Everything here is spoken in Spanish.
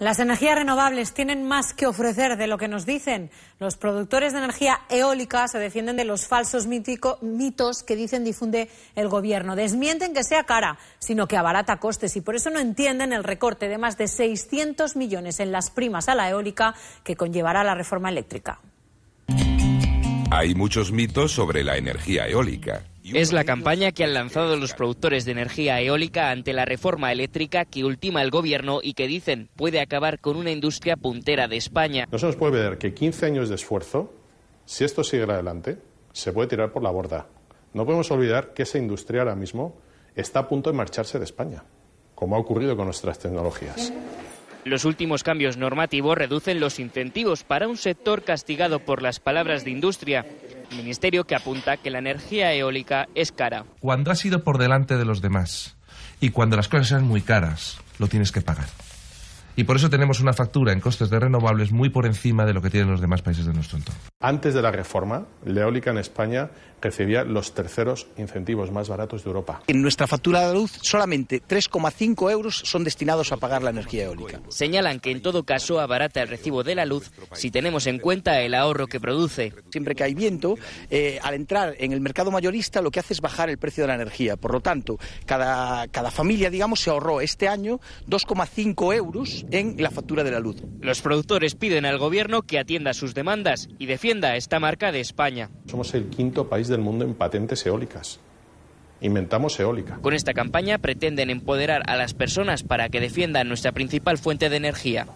Las energías renovables tienen más que ofrecer de lo que nos dicen. Los productores de energía eólica se defienden de los falsos mitos que dicen difunde el gobierno. Desmienten que sea cara, sino que abarata costes y por eso no entienden el recorte de más de 600 millones en las primas a la eólica que conllevará la reforma eléctrica. Hay muchos mitos sobre la energía eólica. Es la campaña que han lanzado los productores de energía eólica ante la reforma eléctrica que ultima el gobierno y que dicen puede acabar con una industria puntera de España. No se nos puede ver que 15 años de esfuerzo, si esto sigue adelante, se puede tirar por la borda. No podemos olvidar que esa industria ahora mismo está a punto de marcharse de España, como ha ocurrido con nuestras tecnologías. Los últimos cambios normativos reducen los incentivos para un sector castigado por las palabras de industria. Ministerio que apunta que la energía eólica es cara. Cuando has ido por delante de los demás y cuando las cosas sean muy caras, lo tienes que pagar. Y por eso tenemos una factura en costes de renovables muy por encima de lo que tienen los demás países de nuestro entorno. Antes de la reforma, la eólica en España recibía los terceros incentivos más baratos de Europa. En nuestra factura de luz, solamente 3,5 euros son destinados a pagar la energía eólica. Señalan que en todo caso abarata el recibo de la luz si tenemos en cuenta el ahorro que produce. Siempre que hay viento, eh, al entrar en el mercado mayorista lo que hace es bajar el precio de la energía. Por lo tanto, cada, cada familia, digamos, se ahorró este año 2,5 euros en la factura de la luz. Los productores piden al gobierno que atienda sus demandas y defienda defienda esta marca de España. Somos el quinto país del mundo en patentes eólicas. Inventamos eólica. Con esta campaña pretenden empoderar a las personas para que defiendan nuestra principal fuente de energía.